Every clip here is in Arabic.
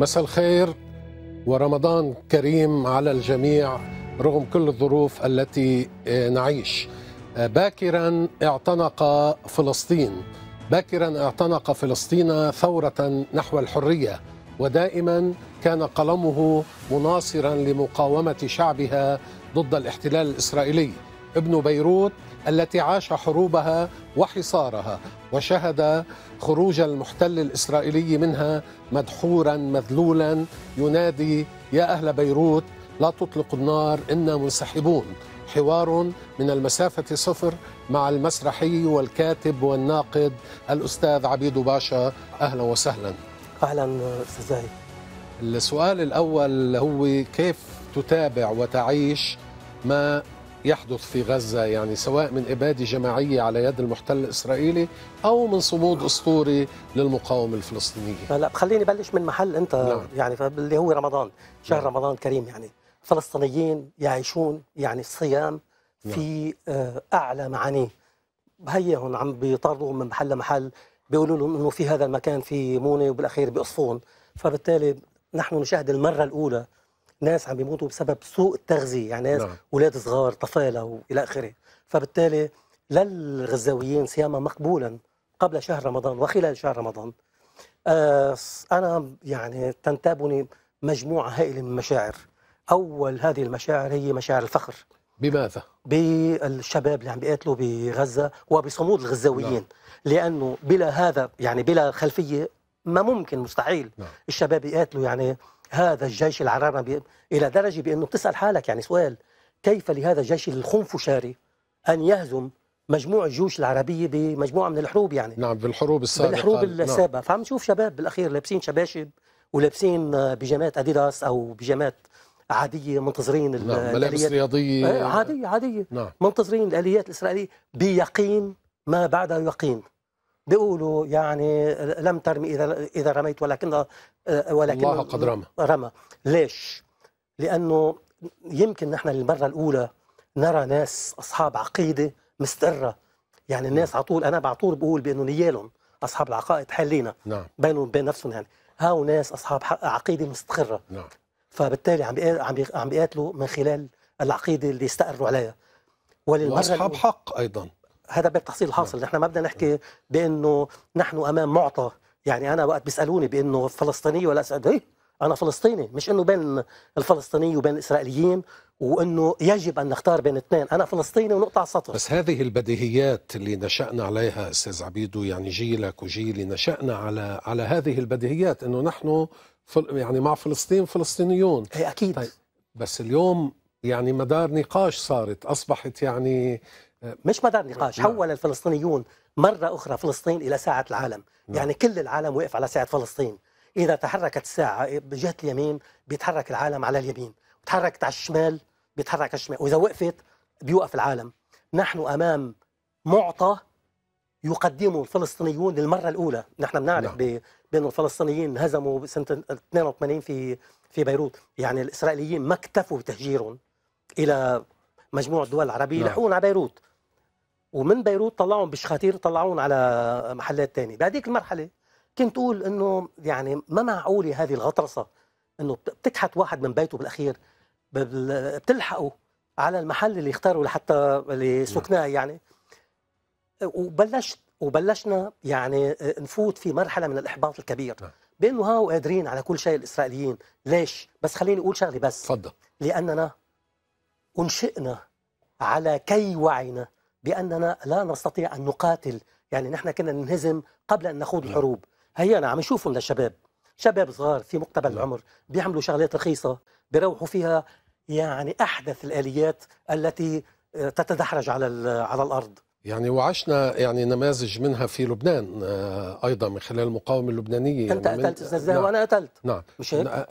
مساء الخير ورمضان كريم على الجميع رغم كل الظروف التي آه، نعيش آه، باكرا اعتنق فلسطين باكرا اعتنق فلسطين ثوره نحو الحريه ودائما كان قلمه مناصرا لمقاومه شعبها ضد الاحتلال الاسرائيلي ابن بيروت التي عاش حروبها وحصارها وشهد خروج المحتل الاسرائيلي منها مدحورا مذلولا ينادي يا اهل بيروت لا تطلقوا النار انا منسحبون حوار من المسافة صفر مع المسرحي والكاتب والناقد الأستاذ عبيد باشا أهلا وسهلا أهلا أستاذ السؤال الأول هو كيف تتابع وتعيش ما يحدث في غزة يعني سواء من إبادة جماعية على يد المحتل الإسرائيلي أو من صمود أسطوري للمقاومة الفلسطينية لا خليني بلش من محل أنت نعم. يعني اللي هو رمضان شهر نعم. رمضان كريم يعني فلسطينيين يعيشون يعني الصيام نعم. في آه، أعلى معانيه هيهم عم بيطاردوهم من محل لمحل بيقولوا لهم انه في هذا المكان في مونه وبالاخير بأصفون فبالتالي نحن نشاهد المره الاولى ناس عم بيموتوا بسبب سوء التغذيه يعني ناس نعم. اولاد صغار طفاله والى اخره فبالتالي للغزاويين صياما مقبولا قبل شهر رمضان وخلال شهر رمضان آه انا يعني تنتابني مجموعه هائله من المشاعر اول هذه المشاعر هي مشاعر الفخر بماذا؟ بالشباب اللي عم بيقاتلوا بغزة وبصمود الغزاويين لا. نعم. لأنه بلا هذا يعني بلا خلفية ما ممكن مستحيل نعم. الشباب يقاتلوا يعني هذا الجيش العرارة إلى درجة بأنه بتسأل حالك يعني سؤال كيف لهذا الجيش الخنفشاري أن يهزم مجموع الجيوش العربية بمجموعة من الحروب يعني نعم بالحروب السابقة بالحروب نعم. السابقة نعم. فعم نشوف شباب بالأخير لابسين شباشب ولابسين آه، بيجامات أديداس أو بيجامات عادية منتظرين نعم ملابس رياضية إيه، عادية عادية نعم. منتظرين الآليات الإسرائيلية بيقين ما بعد يقين بيقولوا يعني لم ترمي اذا اذا رميت ولكن آه، ولكن الله قد رمى رمى ليش؟ لانه يمكن نحن للمره الاولى نرى ناس اصحاب عقيده مستقره يعني نعم. الناس على طول انا على طول بقول بانه نيالهم اصحاب العقائد حلينا نعم. بينهم وبين نفسهم يعني هاو ناس اصحاب عقيده مستقره نعم. فبالتالي عم عم عم بيقاتلوا من خلال العقيده اللي استقروا عليها وللمره واصحاب حق ايضا هذا باب تحصيل الحاصل نعم. نحن ما بدنا نحكي نعم. بانه نحن امام معطى يعني انا وقت بيسالوني بانه فلسطيني ولا اسعد إيه؟ انا فلسطيني مش انه بين الفلسطيني وبين الاسرائيليين وانه يجب ان نختار بين اثنين انا فلسطيني ونقطع سطر السطر بس هذه البديهيات اللي نشأنا عليها استاذ عبيدو يعني جيلك وجيلي نشأنا على على هذه البديهيات انه نحن فل يعني مع فلسطين فلسطينيون اي اكيد طيب بس اليوم يعني مدار نقاش صارت اصبحت يعني مش مدار نقاش نعم. حول الفلسطينيون مرة أخرى فلسطين إلى ساعة العالم نعم. يعني كل العالم وقف على ساعة فلسطين إذا تحركت الساعة بجهة اليمين بيتحرك العالم على اليمين تحركت على الشمال بيتحرك على الشمال وإذا وقفت بيوقف العالم نحن أمام معطى يقدمه الفلسطينيون للمرة الأولى نحن بنعرف نعم. بأن الفلسطينيين هزموا سنة 82 في في بيروت يعني الإسرائيليين ما اكتفوا بتهجيرهم إلى مجموعة دول عربية نعم. لحقون على بيروت ومن بيروت طلعهم بشخاتير طلعون على محلات تانية بهذيك المرحله كنت اقول انه يعني ما معقوله هذه الغطرسه انه بتكحت واحد من بيته بالاخير بتلحقه على المحل اللي اختاره لحتى اللي نعم. سكناه يعني وبلشت وبلشنا يعني نفوت في مرحله من الاحباط الكبير نعم. بانه هاو قادرين على كل شيء الاسرائيليين ليش بس خليني اقول شغله بس تفضل لاننا انشئنا على كي وعينا باننا لا نستطيع ان نقاتل يعني نحن كنا ننهزم قبل ان نخوض نعم. الحروب هيا عم نشوفهم للشباب شباب صغار في مقتبل نعم. العمر بيعملوا شغلات رخيصه بيروحوا فيها يعني احدث الاليات التي آه، تتدحرج على على الارض يعني وعشنا يعني نماذج منها في لبنان آه، ايضا من خلال المقاومه اللبنانيه انت يعني قتلت استاذ نعم. وانا قتلت نعم مش هيك؟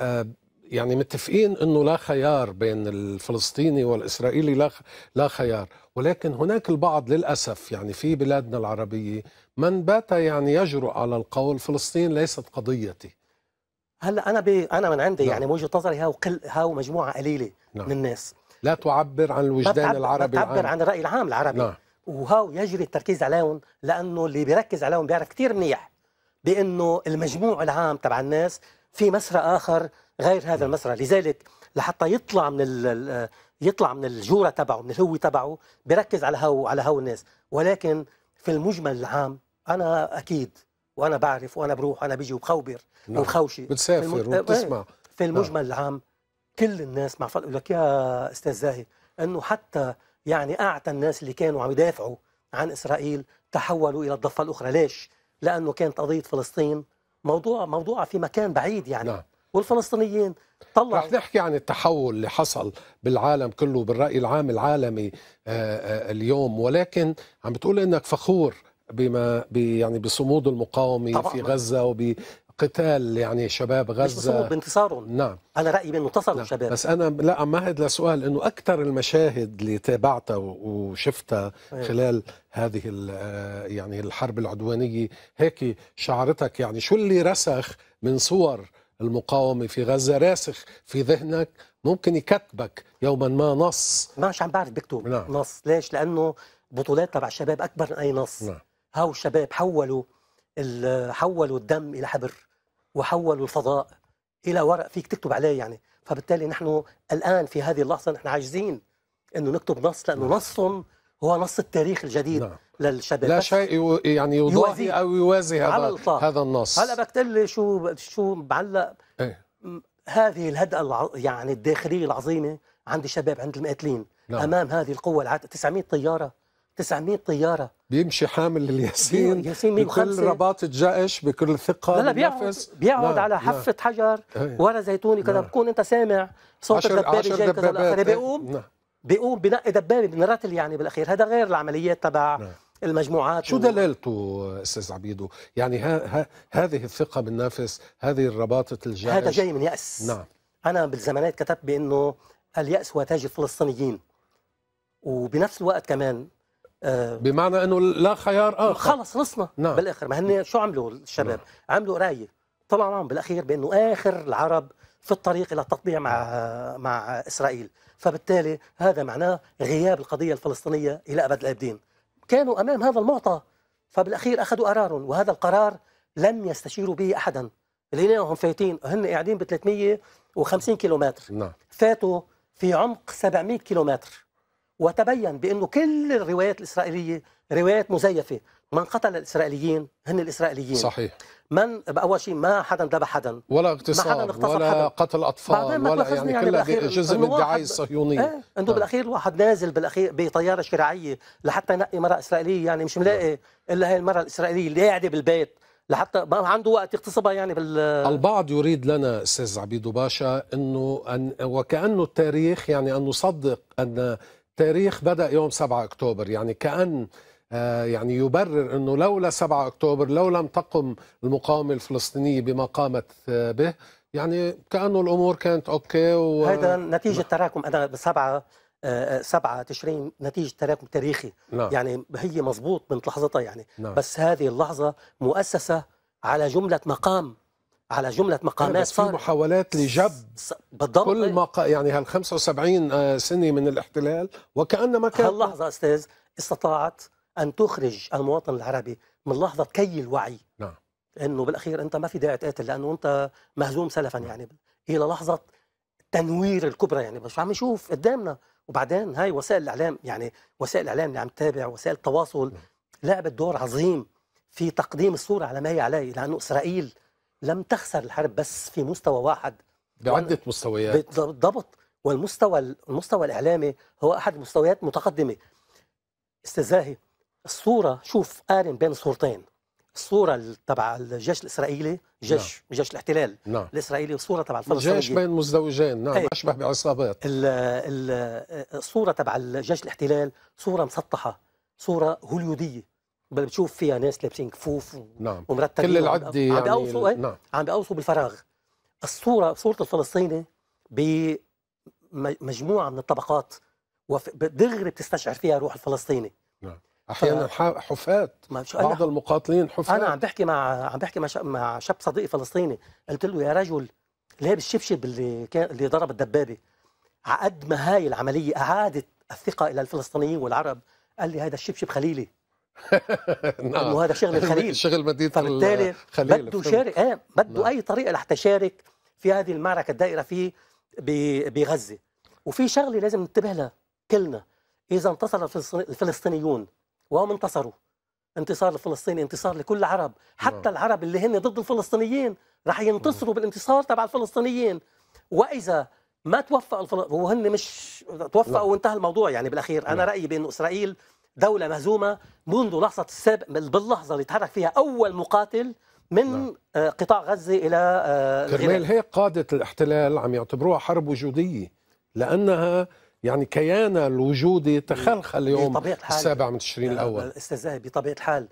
يعني متفقين انه لا خيار بين الفلسطيني والاسرائيلي لا لا خيار ولكن هناك البعض للاسف يعني في بلادنا العربيه من بات يعني يجرؤ على القول فلسطين ليست قضيتي هلا انا بي انا من عندي نعم. يعني وجهه نظري هاو قل هاو مجموعه قليله نعم. من الناس لا تعبر عن الوجدان ما العربي لا تعبر عن الراي العام العربي نعم. وهاو يجري التركيز عليهم لانه اللي بيركز عليهم بيعرف كثير منيح بانه المجموع العام تبع الناس في مسرى اخر غير هذا المسرح لذلك لحتى يطلع من يطلع من الجوره تبعه من الهوي تبعه بركز على هو على هو الناس ولكن في المجمل العام انا اكيد وانا بعرف وانا بروح وانا بيجي وبخوبر نعم. وبخوشي بتسافر الم... وبتسمع إيه، في نعم. المجمل نعم. العام كل الناس مع فضل لك يا استاذ زاهي انه حتى يعني اعتى الناس اللي كانوا عم يدافعوا عن اسرائيل تحولوا الى الضفه الاخرى ليش؟ لانه كانت قضيه فلسطين موضوع موضوع في مكان بعيد يعني نعم. والفلسطينيين طلع رح نحكي عن التحول اللي حصل بالعالم كله بالرأي العام العالمي آه، آه، اليوم ولكن عم بتقول انك فخور بما يعني بصمود المقاومه طبعاً. في غزه وب قتال يعني شباب غزه مش بانتصارهم نعم انا رايي بانه انتصروا نعم. الشباب بس انا لا مهد لسؤال انه اكثر المشاهد اللي تابعتها وشفتها أيه. خلال هذه آه، يعني الحرب العدوانيه هيك شعرتك يعني شو اللي رسخ من صور المقاومه في غزه راسخ في ذهنك ممكن يكتبك يوما ما نص مش عم بعرف بكتب نعم. نص ليش لانه بطولات تبع الشباب اكبر من اي نص نعم. هاو الشباب حولوا حولوا الدم الى حبر وحولوا الفضاء الى ورق فيك تكتب عليه يعني فبالتالي نحن الان في هذه اللحظه نحن عاجزين انه نكتب نص لانه نعم. نصهم هو نص التاريخ الجديد نعم. للشباب لا شيء يعني يضاهي او يوازي هذا الطاق. هذا النص هلا بكتب شو شو معلق ايه؟ هذه الهدئه الع... يعني الداخلية العظيمة عند الشباب عند المقاتلين نعم. أمام هذه القوة العت 900 طيارة 900 طيارة بيمشي حامل الياسين ياسين بكل رباط الجيش بكل ثقة لا لا بيقعد بيقعد نعم. على نعم. حفة لا. حجر إيه. ورا زيتوني كذا نعم. بتكون أنت سامع صوت الدبابة جاي كذا بيقوم إيه. نعم. بيقوم بنقي دبابة بنرتل يعني بالأخير هذا غير العمليات تبع نعم. المجموعات شو دلالته استاذ عبيدو؟ يعني ها ها هذه الثقه بالنفس، هذه الرباطه الجائش هذا جاي من ياس نعم انا بالزمانات كتبت بانه الياس هو تاج الفلسطينيين وبنفس الوقت كمان آه بمعنى انه لا خيار اخر خلص خلصنا نعم. بالاخر ما هن شو عملوا الشباب؟ نعم. عملوا قرايه طلع معهم بالاخير بانه اخر العرب في الطريق الى التطبيع مع مع اسرائيل، فبالتالي هذا معناه غياب القضيه الفلسطينيه الى ابد الابدين. كانوا أمام هذا المعطى فبالأخير أخذوا قرار وهذا القرار لم يستشيروا به أحدا هم فايتين هن قاعدين ب 350 كيلومتر نعم. فاتوا في عمق 700 كيلومتر وتبين بأنه كل الروايات الإسرائيلية روايات مزيفة من قتل الاسرائيليين هن الاسرائيليين صحيح من اول شيء ما حدا ذبح حدا ولا اغتصاب ولا حداً. قتل اطفال ولا يعني, يعني, كلها جزء من الدعايه الصهيونيه آه. انه آه. بالاخير الواحد نازل بالاخير بطياره شراعيه لحتى ينقي مراه اسرائيليه يعني مش ملاقي آه. الا هي المراه الاسرائيليه اللي قاعده بالبيت لحتى ما عنده وقت يغتصبها يعني بال البعض يريد لنا استاذ عبيد باشا انه أن وكانه التاريخ يعني ان نصدق ان تاريخ بدا يوم 7 اكتوبر يعني كان آه، يعني يبرر أنه لولا 7 أكتوبر لو لم تقم المقاومة الفلسطينية بما قامت آه، به يعني كأنه الأمور كانت أوكي وهذا هذا نتيجة تراكم أنا 7 7 آه، تشرين نتيجة تراكم تاريخي نعم. يعني هي مضبوط من لحظتها يعني نعم. بس هذه اللحظة مؤسسة على جملة مقام على جملة مقامات صار في محاولات لجب بالضبط كل ما ق... يعني هال 75 سنة من الاحتلال وكأنما كان هاللحظة أستاذ استطاعت ان تخرج المواطن العربي من لحظه كي الوعي نعم انه بالاخير انت ما في داعي تقاتل لانه انت مهزوم سلفا نعم. يعني الى لحظه التنوير الكبرى يعني مش عم نشوف قدامنا وبعدين هاي وسائل الاعلام يعني وسائل الاعلام اللي عم تتابع وسائل التواصل نعم. لعبت دور عظيم في تقديم الصوره على ما هي عليه لانه اسرائيل لم تخسر الحرب بس في مستوى واحد بعده مستويات بالضبط والمستوى المستوى الاعلامي هو احد المستويات متقدمه استاذ زاهي الصوره شوف قارن بين صورتين الصوره تبع الجيش الاسرائيلي جيش نعم. جيش الاحتلال نعم. الاسرائيلي والصوره تبع الفلسطيني جيش بين مزدوجين نعم ايه. اشبه بعصابات الصوره تبع الجيش الاحتلال صوره مسطحه صوره هوليوديه بل بتشوف فيها ناس لابسين كفوف نعم ومرتبين كل العدة يعني عم بيقوصوا إيه؟ نعم. عم بيقوصوا بالفراغ الصوره صوره الفلسطيني بمجموعه من الطبقات ودغري بتستشعر فيها روح الفلسطيني احيانا حفاة بعض المقاتلين حفاة انا عم بحكي مع عم بحكي مع شاب, صديقي فلسطيني قلت له يا رجل اللي بالشبشب اللي كان اللي ضرب الدبابه عقد ما هاي العمليه اعادت الثقه الى الفلسطينيين والعرب قال لي هذا الشبشب خليلي نعم وهذا شغل الخليل شغل مدينه فبالتالي الخليل بده شارك ايه بده نعم. اي طريقه لحتى يشارك في هذه المعركه الدائره في بغزه وفي شغله لازم ننتبه لها كلنا اذا انتصر الفلسطينيون وهم انتصروا انتصار الفلسطيني انتصار لكل العرب حتى نعم. العرب اللي هن ضد الفلسطينيين رح ينتصروا نعم. بالانتصار تبع الفلسطينيين واذا ما توفقوا الفل... وهن مش توفقوا نعم. وانتهى الموضوع يعني بالاخير انا رايي بانه اسرائيل دوله مهزومه منذ لحظه السابق باللحظه اللي تحرك فيها اول مقاتل من لا. آه، قطاع غزه الى آه، كرمال هيك قاده الاحتلال عم يعتبروها حرب وجوديه لانها يعني كيان الوجودي تخلخل اليوم السابع من تشرين آه، الاول استاذ زاهي بطبيعه الحال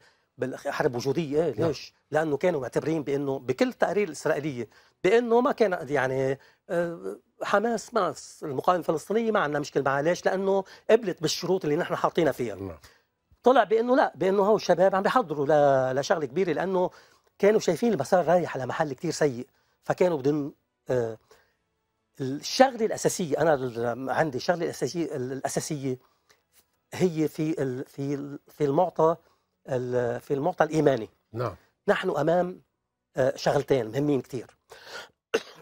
حرب وجوديه نعم. ليش؟ لا. لانه كانوا معتبرين بانه بكل التقارير الاسرائيليه بانه ما كان يعني آه، حماس مع المقاومه الفلسطينيه ما عندنا مشكله معها ليش؟ لانه قبلت بالشروط اللي نحن حاطينها فيها نعم. طلع بانه لا بانه هو الشباب عم بيحضروا لشغله كبيره لانه كانوا شايفين المسار رايح على محل كتير سيء فكانوا بدهم آه الشغله الاساسيه انا عندي الشغله الاساسيه الاساسيه هي في في في المعطى في المعطى الايماني نعم نحن امام آه، شغلتين مهمين كثير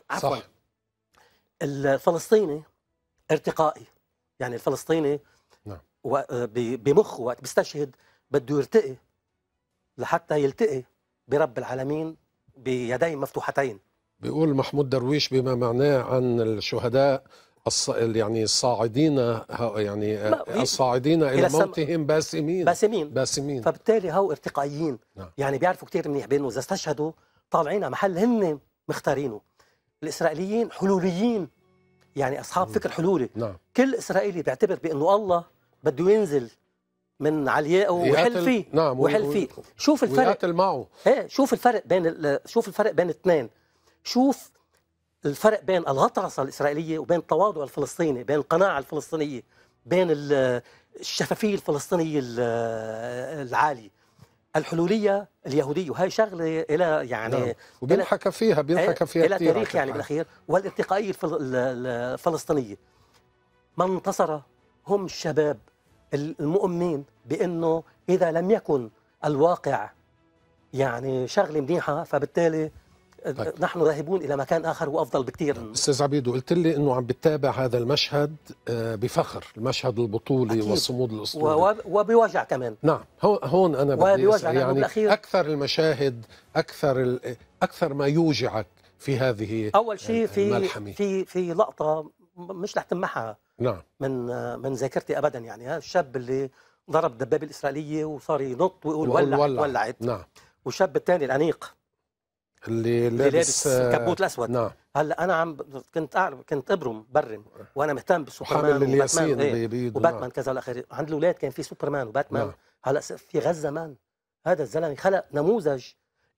عفوا الفلسطيني ارتقائي يعني الفلسطيني نعم آه، بمخه وقت بيستشهد بده يرتقي لحتى يلتقي برب العالمين بيدين مفتوحتين بيقول محمود درويش بما معناه عن الشهداء الص... يعني الصاعدين يعني آه، الصاعدين الى, موتهم باسمين باسمين باسمين فبالتالي هو ارتقائيين نعم. يعني بيعرفوا كثير منيح بانه اذا استشهدوا طالعين على محل هن مختارينه الاسرائيليين حلوليين يعني اصحاب فكر حلولي نعم. كل اسرائيلي بيعتبر بانه الله بده ينزل من علياءه ويحل فيه نعم ويحل فيه شوف الفرق ويقاتل معه ايه شوف الفرق بين شوف الفرق بين الاثنين شوف الفرق بين الغطرسه الاسرائيليه وبين التواضع الفلسطيني بين القناعه الفلسطينيه بين الشفافيه الفلسطينيه العاليه الحلوليه اليهوديه وهي شغله إلى يعني نعم. وبينحكى فيها بينحكى فيها إلى تاريخ يعني بالاخير والارتقائيه الفلسطينيه من انتصر هم الشباب المؤمنين بانه اذا لم يكن الواقع يعني شغله منيحه فبالتالي طيب. نحن ذاهبون الى مكان اخر وافضل بكثير نعم. استاذ عبيد قلت لي انه عم بتابع هذا المشهد آه، بفخر المشهد البطولي أكيد. والصمود الاسطوري وبوجع كمان نعم هون انا بدي يعني اكثر المشاهد اكثر اكثر ما يوجعك في هذه اول شيء في في في لقطه مش رح تمحى نعم من من ذاكرتي ابدا يعني الشاب اللي ضرب الدبابه الاسرائيليه وصار ينط ويقول ولع ولعت نعم والشاب الثاني الانيق اللي لابس, لابس الكبوت الاسود نعم هلا انا عم كنت أعرف كنت ابرم برم وانا مهتم بالسوبرمان وحامل الياسين إيه وباتمان نعم. كذا اخره عند الاولاد كان في سوبرمان وباتمان نعم. هلا في غزه مان هذا الزلمه خلق نموذج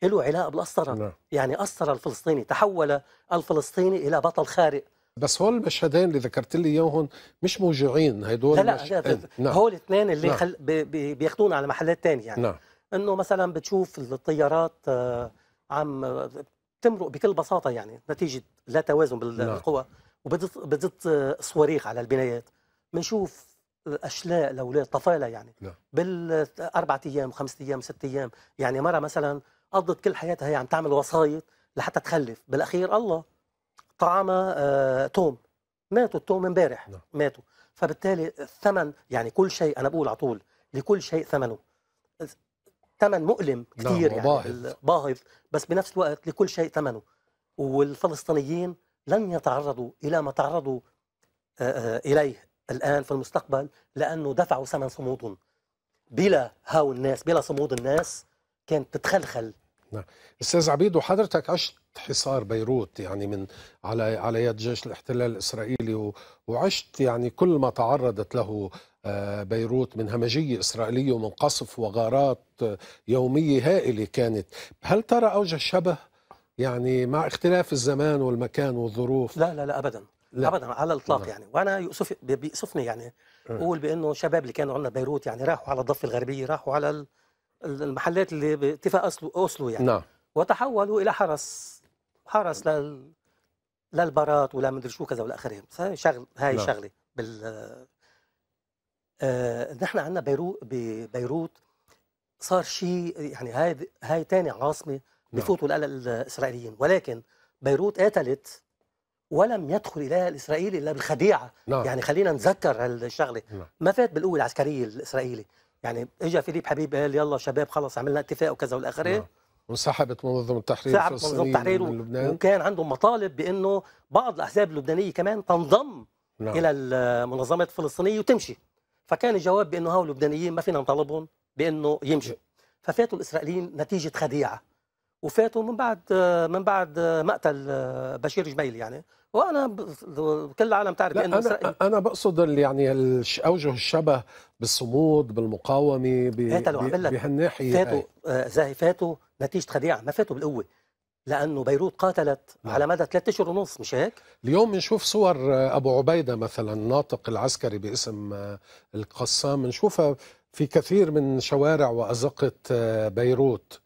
له علاقه بالقسطره نعم. يعني قسطره الفلسطيني تحول الفلسطيني الى بطل خارق بس هول المشهدين اللي ذكرت لي اياهم مش موجوعين هدول لا لا, نعم. هول الاثنين اللي نعم. خل... بياخذونا على محلات ثانيه يعني نعم. انه مثلا بتشوف الطيارات آه عم تمرق بكل بساطه يعني نتيجه لا توازن نعم. بالقوى وبتزيد صواريخ على البنايات بنشوف أشلاء الاولاد طفاله يعني لا. نعم. بالاربع ايام خمسة ايام ست ايام يعني مره مثلا قضت كل حياتها هي عم تعمل وصاية لحتى تخلف بالاخير الله طعامها آه توم ماتوا التوم امبارح نعم. ماتوا فبالتالي الثمن يعني كل شيء انا بقول على طول لكل شيء ثمنه ثمن مؤلم نعم، كثير يعني باهظ باهظ بس بنفس الوقت لكل شيء ثمنه والفلسطينيين لن يتعرضوا الى ما تعرضوا آه، آه، اليه الان في المستقبل لانه دفعوا ثمن صمودهم بلا هاو الناس بلا صمود الناس كانت تتخلخل نعم استاذ عبيد وحضرتك عشت حصار بيروت يعني من على على يد جيش الاحتلال الاسرائيلي وعشت يعني كل ما تعرضت له بيروت من همجية إسرائيلية ومن قصف وغارات يومية هائلة كانت هل ترى أوجه الشبه يعني مع اختلاف الزمان والمكان والظروف لا لا لا أبدا لا. أبدا على الإطلاق لا. نعم. يعني وأنا يؤسف بيؤسفني يعني أه. أقول بأنه شباب اللي كانوا عندنا بيروت يعني راحوا على الضفة الغربية راحوا على المحلات اللي باتفاق أصلوا, أصلوا يعني نعم وتحولوا إلى حرس حرس لل للبارات ولا مدري شو كذا والى اخره هاي شغل هاي نعم. شغله بال آه، نحن عندنا بيروت ببيروت صار شيء يعني هاي هاي ثاني عاصمه نعم. بفوتوا لها الاسرائيليين ولكن بيروت قاتلت ولم يدخل اليها الاسرائيلي الا بالخديعه نعم. يعني خلينا نذكر هالشغله نعم. ما فات بالقوه العسكريه الاسرائيلي يعني اجى فيليب حبيب قال يلا شباب خلص عملنا اتفاق وكذا والى اخره نعم. وانسحبت منظمه التحرير الفلسطينيه منظمه التحرير من لبنان. وكان عندهم مطالب بانه بعض الاحزاب اللبنانيه كمان تنضم نعم. الى منظمه الفلسطينيه وتمشي فكان الجواب بانه هؤلاء اللبنانيين ما فينا نطالبهم بانه يمشوا ففاتوا الاسرائيليين نتيجه خديعه وفاتوا من بعد من بعد مقتل بشير جميل يعني وانا كل العالم تعرف انه انا انا بقصد يعني اوجه الشبه بالصمود بالمقاومه بهالناحيه فاتوا آه، زاهي فاتوا نتيجه خديعه ما فاتوا بالقوه لانه بيروت قاتلت نعم. على مدى ثلاثة اشهر ونص مش هيك؟ اليوم بنشوف صور آه، ابو عبيده مثلا الناطق العسكري باسم آه، القسام بنشوفها في كثير من شوارع وازقه آه، بيروت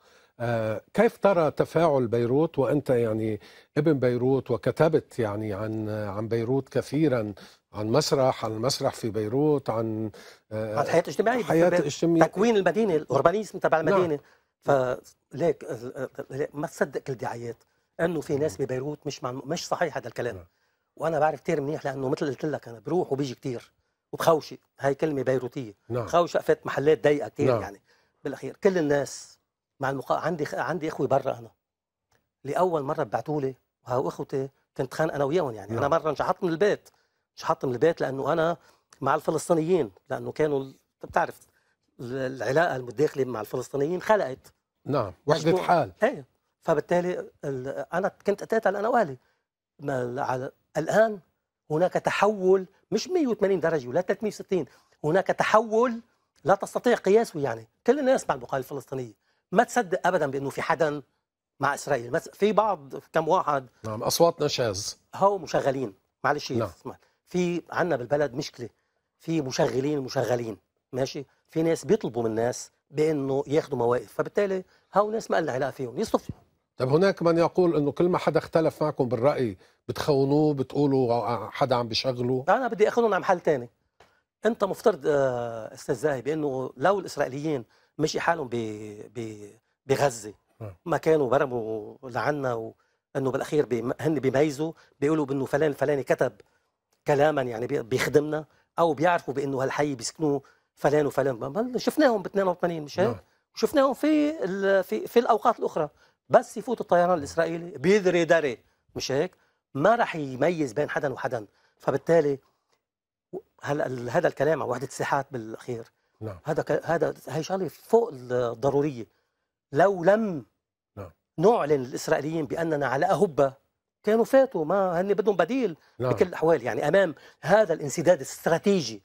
كيف ترى تفاعل بيروت وانت يعني ابن بيروت وكتبت يعني عن عن بيروت كثيرا عن مسرح عن المسرح في بيروت عن عن الحياه الاجتماعيه حياه اجتماعيه تكوين المدينه الاوربانيزم تبع المدينه نعم. فليك ما تصدق كل الدعايات انه في ناس ببيروت مش معنو... مش صحيح هذا الكلام نعم. وانا بعرف كثير منيح لانه مثل قلت لك انا بروح وبيجي كثير وبخوشي هاي كلمه بيروتيه نعم. خوشي قفت محلات ضيقه كثير نعم. يعني بالاخير كل الناس مع المقا... عندي عندي اخوه برا انا لاول مره بعثوا لي وهو اخوتي كنت خان انا وياهم يعني نعم. انا مره انشحطت من البيت انشحطت من البيت لانه انا مع الفلسطينيين لانه كانوا بتعرف العلاقه المتداخله مع الفلسطينيين خلقت نعم وحده حال ايه فبالتالي انا كنت اتاتل انا واهلي الان هناك تحول مش 180 درجه ولا 360 هناك تحول لا تستطيع قياسه يعني كل الناس مع المقاومه الفلسطينيه ما تصدق ابدا بانه في حدا مع اسرائيل في بعض كم واحد نعم اصواتنا شاذ هو مشغلين معلش نعم. في عندنا بالبلد مشكله في مشغلين مشغلين ماشي في ناس بيطلبوا من الناس بانه ياخذوا مواقف فبالتالي هاو ناس ما لنا علاقه فيهم يصطفوا طب هناك من يقول انه كل ما حدا اختلف معكم بالراي بتخونوه بتقولوا حدا عم بشغله انا بدي اخذهم على محل ثاني انت مفترض آه، استاذ زاهي بانه لو الاسرائيليين مشي حالهم ب ب بغزه ما كانوا برموا لعنا وانه بالاخير هن بيميزوا بيقولوا بانه فلان الفلاني كتب كلاما يعني بيخدمنا او بيعرفوا بانه هالحي بيسكنوه فلان وفلان شفناهم ب 82 مش هيك؟ نعم. وشفناهم في في في الاوقات الاخرى بس يفوت الطيران الاسرائيلي بيدري دري مش هيك؟ ما راح يميز بين حدا وحدا فبالتالي هلا هذا الكلام عن وحده الساحات بالاخير نعم هذا هذا هي شغله فوق الضروريه لو لم نعم. نعلن الاسرائيليين باننا على اهبه كانوا فاتوا ما هن بدهم بديل نعم. بكل الاحوال يعني امام هذا الانسداد الاستراتيجي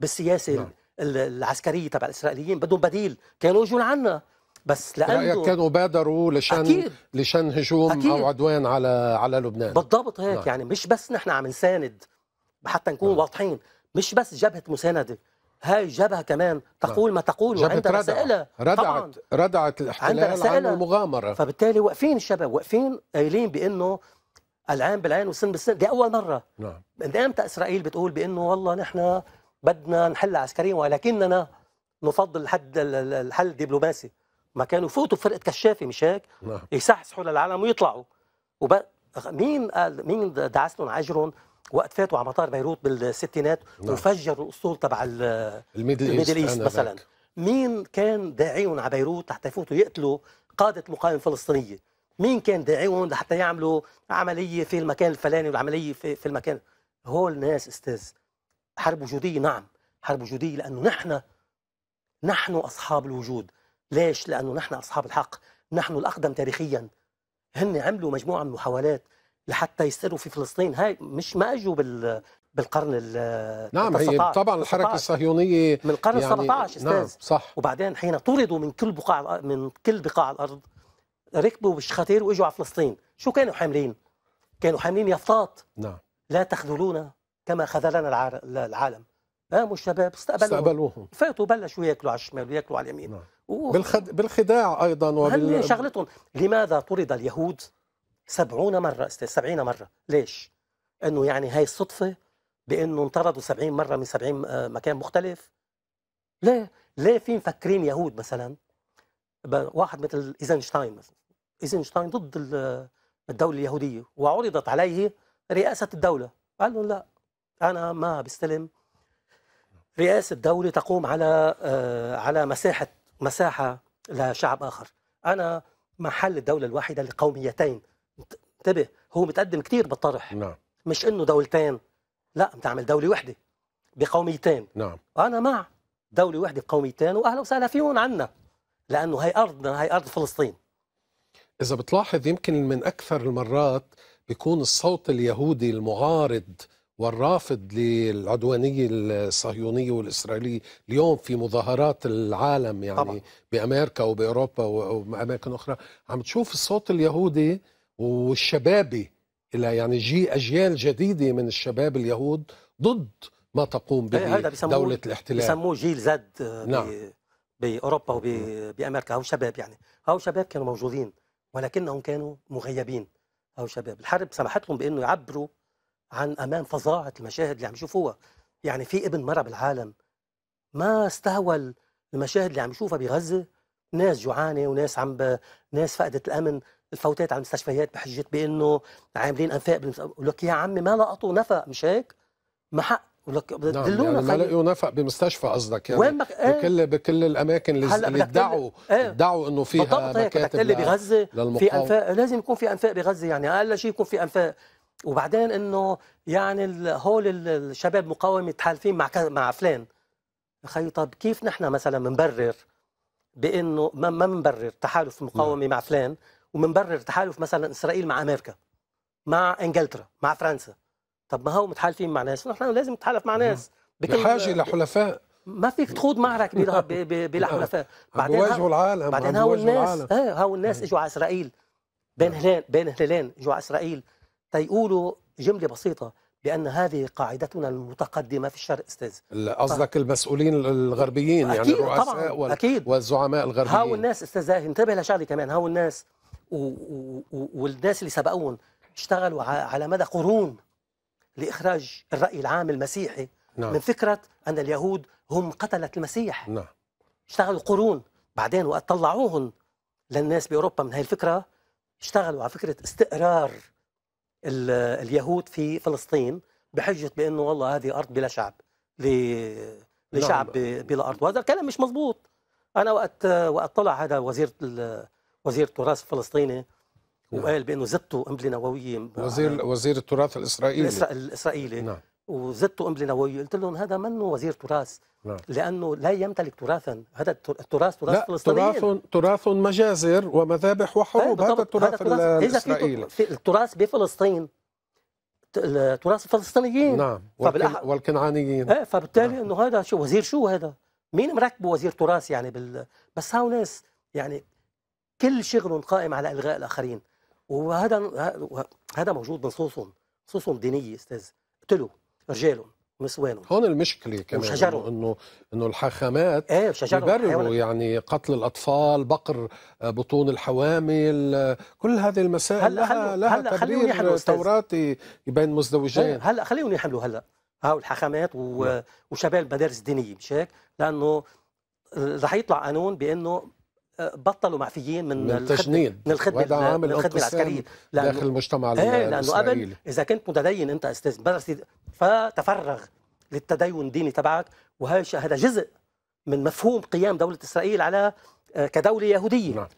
بالسياسه نعم. العسكريه تبع الاسرائيليين بدهم بديل كانوا يجون عنا بس لانه رايك كانوا بادروا لشان أكيد. لشان هجوم أكيد. او عدوان على على لبنان بالضبط هيك نعم. يعني مش بس نحن عم نساند حتى نكون نعم. واضحين مش بس جبهه مسانده هاي جبهة كمان نعم. تقول ما تقول وعندها رسائلها ردعت طبعاً. ردعت الاحتلال عن المغامرة فبالتالي واقفين الشباب واقفين قايلين بانه العين بالعين والسن بالسن دي اول مرة نعم من امتى اسرائيل بتقول بانه والله نحن بدنا نحل عسكريا ولكننا نفضل الحد الحل الدبلوماسي ما كانوا يفوتوا بفرقه كشافه مش هيك؟ نعم. يسحسحوا للعالم ويطلعوا وب... مين قال مين دعس لهم عجرهم وقت فاتوا على مطار بيروت بالستينات نعم. وفجروا الاسطول تبع الميدل ايست, إيست مثلا باك. مين كان داعيهم على بيروت لحتى يفوتوا يقتلوا قاده مقاومه فلسطينيه؟ مين كان داعيهم لحتى يعملوا عمليه في المكان الفلاني والعمليه في, في المكان هول ناس استاذ حرب وجودية نعم حرب وجودية لأنه نحن نحن أصحاب الوجود ليش؟ لأنه نحن أصحاب الحق نحن الأقدم تاريخيا هن عملوا مجموعة من المحاولات لحتى يستروا في فلسطين هاي مش ما اجوا بال بالقرن ال نعم هي طبعا الحركه الصهيونيه من القرن يعني 17 استاذ نعم صح وبعدين حين طردوا من كل بقاع من كل بقاع الارض ركبوا بالشخاتير واجوا على فلسطين شو كانوا حاملين كانوا حاملين يافطات نعم لا تخذلونا كما خذلنا العالم قاموا الشباب استقبلوهم استقبلوهم فاتوا بلشوا ياكلوا على الشمال وياكلوا على اليمين نعم. و... بالخد... بالخداع ايضا وبال... هل شغلتهم لماذا طرد اليهود سبعون مرة استاذ سبعين مرة ليش؟ انه يعني هاي الصدفة بانه انطردوا سبعين مرة من سبعين آه، مكان مختلف ليه؟ ليه في مفكرين يهود مثلا واحد مثل ايزنشتاين مثلا ايزنشتاين ضد الدولة اليهودية وعرضت عليه رئاسة الدولة قال لهم لا انا ما بستلم رئاسه دوله تقوم على آه، على مساحه مساحه لشعب اخر انا محل الدوله الواحده لقوميتين انتبه هو متقدم كثير بالطرح نعم مش انه دولتين لا بتعمل دوله وحده بقوميتين نعم انا مع دوله وحده بقوميتين واهلا وسهلا فيهم عنا لانه هي ارضنا هي ارض فلسطين اذا بتلاحظ يمكن من اكثر المرات بيكون الصوت اليهودي المعارض والرافض للعدوانية الصهيونية والإسرائيلية اليوم في مظاهرات العالم يعني طبعا. بأمريكا وبأوروبا وأماكن أخرى عم تشوف الصوت اليهودي والشبابي إلى يعني جي أجيال جديدة من الشباب اليهود ضد ما تقوم إيه، به دولة الاحتلال بيسموه جيل زد آه، نعم. بأوروبا وبأمريكا نعم. هو شباب يعني هو شباب كانوا موجودين ولكنهم كانوا مغيبين هو شباب الحرب سمحت لهم بأنه يعبروا عن امام فظاعه المشاهد اللي عم يشوفوها يعني في ابن مرة بالعالم ما استهول المشاهد اللي عم يشوفها بغزه ناس جوعانه وناس عم ب... ناس فقدت الامن الفوتات على المستشفيات بحجه بانه عاملين انفاق بالمس... لك يا عمي ما لقطوا نفق مش هيك؟ ما حق ولك دلونا نعم، يعني ما نفق بمستشفى قصدك يعني وين بك... إيه. بكل بكل الاماكن اللي ادعوا ايه؟ ادعوا انه فيها مكاتب بتقلي بغزه في انفاق لازم يكون في انفاق بغزه يعني اقل شيء يكون في انفاق وبعدين انه يعني هول الشباب مقاومه متحالفين مع مع فلان خي طب كيف نحن مثلا بنبرر بانه ما ما بنبرر تحالف مقاومه نعم. مع فلان ومنبرر تحالف مثلا اسرائيل مع امريكا مع انجلترا مع فرنسا طب ما هو متحالفين مع ناس نحن لازم نتحالف مع ناس نعم. بكل بحاجه لحلفاء ما فيك تخوض معركه بلا نعم. حلفاء بعدين بواجهوا العالم بعدين هاو الناس ايه هاو الناس اجوا على اسرائيل بين هلال بين هلالين اجوا على اسرائيل تيقولوا جمله بسيطه بان هذه قاعدتنا المتقدمه في الشرق استاذ طيب. قصدك ف... المسؤولين الغربيين يعني أكيد يعني الرؤساء وال... أكيد. والزعماء الغربيين هاو الناس استاذ انتبه لشغله كمان هاو الناس و... و... و... والناس اللي سبقوهم اشتغلوا على مدى قرون لاخراج الراي العام المسيحي نعم. من فكره ان اليهود هم قتله المسيح نعم اشتغلوا قرون بعدين وقت طلعوهم للناس باوروبا من هاي الفكره اشتغلوا على فكره استقرار اليهود في فلسطين بحجه بانه والله هذه ارض بلا شعب لشعب نعم. بلا ارض وهذا الكلام مش مزبوط انا وقت وقت طلع هذا وزير وزير التراث الفلسطيني نعم. وقال بانه زدتوا قنبله نوويه وزير وزير التراث الاسرائيلي الإسرائيلي الاسرائيلي نعم. وزدت أملي نووي قلت لهم هذا منه وزير تراث لا. نعم. لانه لا يمتلك تراثا هذا التراث تراث فلسطينيين تراث تراث مجازر ومذابح وحروب هذا التراث الاسرائيلي التراث بفلسطين تراث الفلسطينيين نعم والكن... والكنعانيين ايه فبالتالي نعم. انه هذا شو وزير شو هذا مين مركبه وزير تراث يعني بال بس هاو ناس يعني كل شغلهم قائم على الغاء الاخرين وهذا هذا موجود بنصوصهم نصوصهم دينيه استاذ قتلوا رجالهم نسوانهم هون المشكله كمان وشجرهم. انه انه الحاخامات ايه بيبرروا يعني قتل الاطفال بقر آه، بطون الحوامل آه، كل هذه المسائل هلا لها, هل لها هلا تبرير توراتي بين مزدوجين إيه، هلا خليهم يحملوا هلا هاو الحاخامات نعم. وشباب المدارس الدينيه مش هيك لانه آه، رح يطلع قانون بانه بطلوا معفيين من, من التجنين من الخدمه وهذا عامل الخدمه العسكريه لأنه داخل المجتمع ايه لانه قبل اذا كنت متدين انت استاذ بدرس فتفرغ للتدين الديني تبعك وهذا هذا جزء من مفهوم قيام دوله اسرائيل على آه، كدوله يهوديه نعم.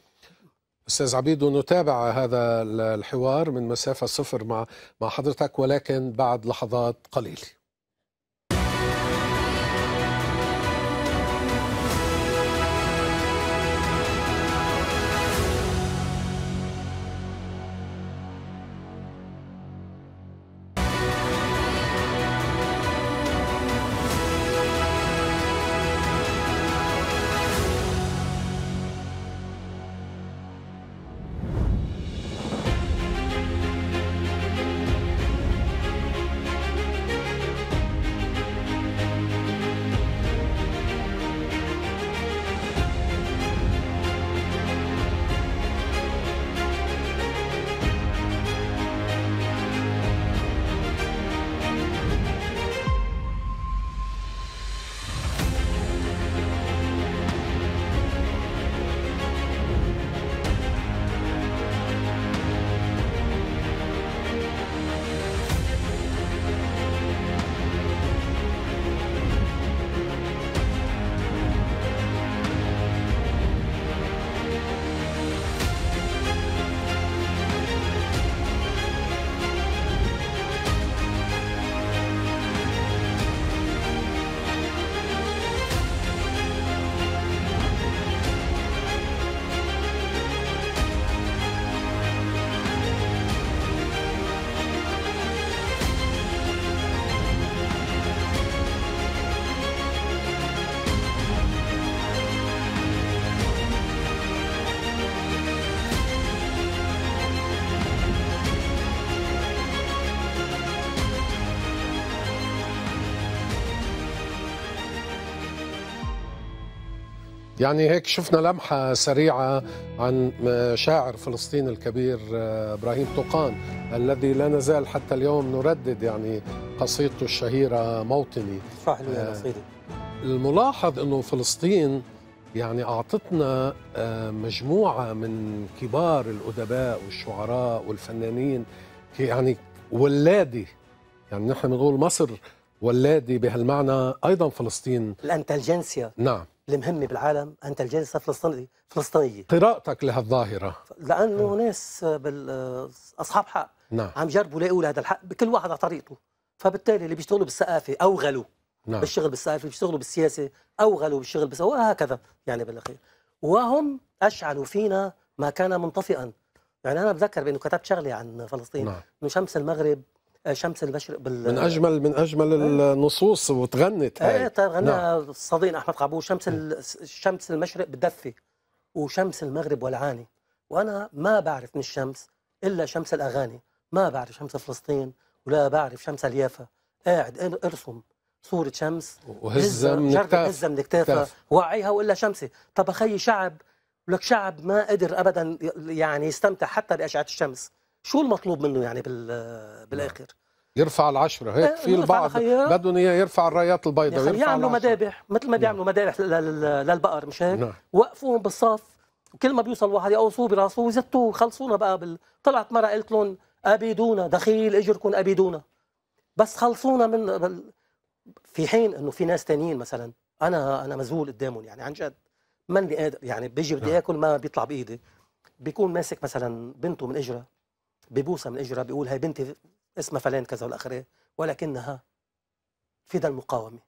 استاذ عبيد نتابع هذا الحوار من مسافه صفر مع مع حضرتك ولكن بعد لحظات قليله يعني هيك شفنا لمحة سريعة عن شاعر فلسطين الكبير آه، إبراهيم طوقان الذي لا نزال حتى اليوم نردد يعني قصيدته الشهيرة موطني آه، صح يا الملاحظ أنه فلسطين يعني أعطتنا آه، مجموعة من كبار الأدباء والشعراء والفنانين يعني ولادي يعني نحن بنقول مصر ولادي بهالمعنى أيضا فلسطين الأنتلجنسيا نعم المهمه بالعالم أنت تلجلسها الفلسطينية فلسطينيه قراءتك لهالظاهره لانه م. نعم. ناس بال... اصحاب حق نعم. عم جربوا يلاقوا هذا الحق بكل واحد على طريقته فبالتالي اللي بيشتغلوا بالثقافه اوغلوا نعم. بالشغل بالثقافه اللي بيشتغلوا بالسياسه اوغلوا بالشغل بس وهكذا يعني بالاخير وهم اشعلوا فينا ما كان منطفئا يعني انا بتذكر بانه كتبت شغله عن فلسطين نعم. من شمس المغرب شمس المشرق بال من اجمل من اجمل إيه. النصوص وتغنت هاي ايه غناها نعم. الصديق احمد قعبو شمس شمس المشرق بالدفه وشمس المغرب والعاني وانا ما بعرف من الشمس الا شمس الاغاني ما بعرف شمس فلسطين ولا بعرف شمس اليافا قاعد ارسم صورة شمس وهزة من كتافها هزة من كتافها وعيها وإلا شمسي طب أخي شعب لك شعب ما قدر أبدا يعني يستمتع حتى بأشعة الشمس شو المطلوب منه يعني بالاخر نعم. يرفع العشرة هيك آه، في البعض بدهم اياه يرفع الرايات البيضاء يرفع يعملوا مذابح مثل ما بيعملوا نعم. مذابح للبقر مش هيك نعم. وقفوهم بالصف كل ما بيوصل واحد يقوصوه براسه ويزتوه خلصونا بقى بال... طلعت مره قلت لهم ابيدونا دخيل اجركم ابيدونا بس خلصونا من بال... في حين انه في ناس تانيين مثلا انا انا مزول قدامهم يعني عن جد ماني قادر يعني بيجي بدي نعم. اكل ما بيطلع بايدي بيكون ماسك مثلا بنته من اجره ببوسه من اجرها بيقول هي بنتي اسمها فلان كذا والاخره إيه، ولكنها في فدا المقاومه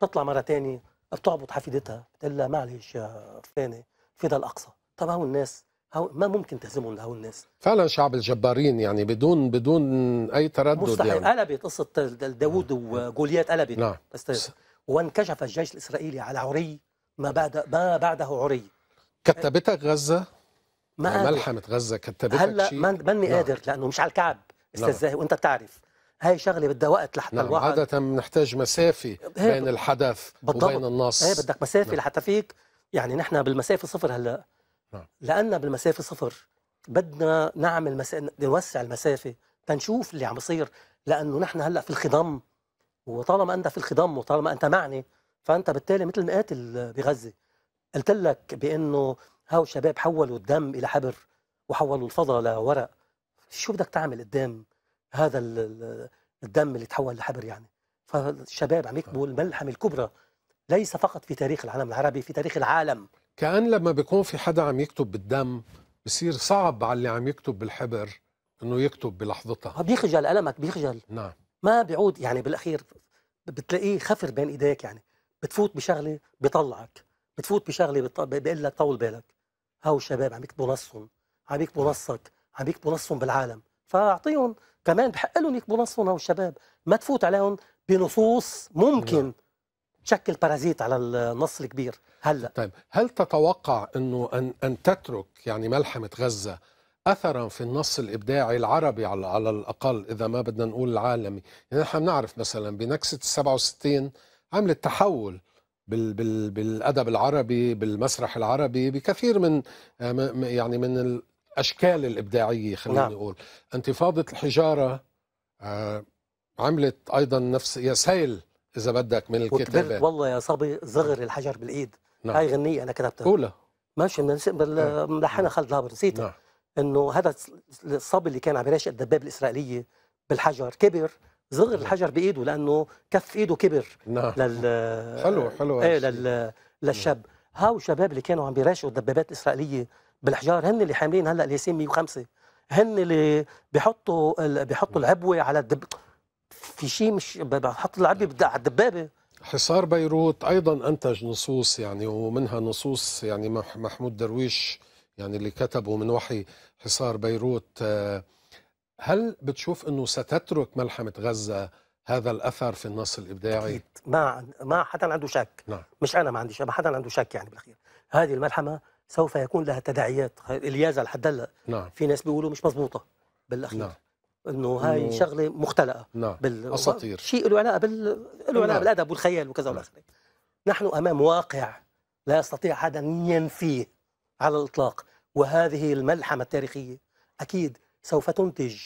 تطلع مره ثانيه بتعبط حفيدتها بتقول لها معلش يا فلانه في فدا الاقصى طب هو الناس هو ما ممكن تهزمهم لهول الناس فعلا شعب الجبارين يعني بدون بدون اي تردد مستحيل يعني. قلبت قصه داوود نعم. وجوليات قلبت نعم وانكشف الجيش الاسرائيلي على عري ما بعد ما بعده عري كتبتك غزه ما يعني ملحمه غزه كتبتك هلا ماني نعم. قادر لانه مش على الكعب استاذ نعم. زاهي وانت بتعرف هاي شغله بدها وقت لحتى نعم الواحد عاده بنحتاج مسافه بين الحدث بالضبط. وبين النص ايه بدك مسافه نعم. لحتى فيك يعني نحن بالمسافه صفر هلا نعم. لان بالمسافه صفر بدنا نعمل مس... نوسع المسافه تنشوف اللي عم بصير لانه نحن هلا في الخضم وطالما انت في الخضم وطالما انت معني فانت بالتالي مثل مقاتل بغزه قلت لك بانه هاو شباب حولوا الدم إلى حبر وحولوا الفضا لورق شو بدك تعمل قدام هذا الدم اللي تحول لحبر يعني فالشباب عم يكتبوا الملحمة الكبرى ليس فقط في تاريخ العالم العربي في تاريخ العالم كأن لما بيكون في حدا عم يكتب بالدم بصير صعب على اللي عم يكتب بالحبر انه يكتب بلحظتها آه، بيخجل قلمك بيخجل نعم ما بيعود يعني بالاخير بتلاقيه خفر بين ايديك يعني بتفوت بشغله بيطلعك بتفوت بشغله بيقول لك طول بالك هاو شباب عم يكتبوا نصهم عم يكتبوا نصك عم يكتبوا نصهم بالعالم فاعطيهم كمان بحق لهم يكتبوا نصهم هاو الشباب ما تفوت عليهم بنصوص ممكن نعم. تشكل بارازيت على النص الكبير هلا طيب هل تتوقع انه ان ان تترك يعني ملحمه غزه اثرا في النص الابداعي العربي على على الاقل اذا ما بدنا نقول العالمي يعني نحن بنعرف مثلا بنكسه 67 عملت تحول بال بال بالادب العربي بالمسرح العربي بكثير من آه، يعني من الاشكال الابداعيه خليني نعم. نقول انتفاضه الحجاره آه، عملت ايضا نفس يا سيل اذا بدك من الكتابه والله يا صبي صغر الحجر بالايد نعم. هاي غنيه انا كتبتها اولى ماشي آه. ملحنها خالد لابر نسيتها نعم. انه هذا الصبي اللي كان عم يراشق الدبابه الاسرائيليه بالحجر كبر زغر الحجر بايده لانه كف ايده كبر نعم لل حلو حلو ايه لل... للشاب هاو الشباب اللي كانوا عم بيراشوا الدبابات الاسرائيليه بالحجار هن اللي حاملين هلا الياسين 105 هن اللي بيحطوا ال... بيحطوا العبوه على الدب في شيء مش بحط العبوه على الدبابه حصار بيروت ايضا انتج نصوص يعني ومنها نصوص يعني محمود درويش يعني اللي كتبه من وحي حصار بيروت آه هل بتشوف انه ستترك ملحمه غزه هذا الاثر في النص الابداعي؟ أكيد. ما ما حدا عنده شك نعم. مش انا ما عندي شك ما حدا عنده شك يعني بالاخير هذه الملحمه سوف يكون لها تداعيات اليازا لحد هلا نعم. في ناس بيقولوا مش مزبوطه بالاخير نعم. انه هاي مم. شغله مختلقه نعم بال... اساطير شيء له علاقه بال له نعم. علاقه نعم. بالادب والخيال وكذا نعم. والاخره نحن امام واقع لا يستطيع احد ان ينفيه على الاطلاق وهذه الملحمه التاريخيه اكيد سوف تنتج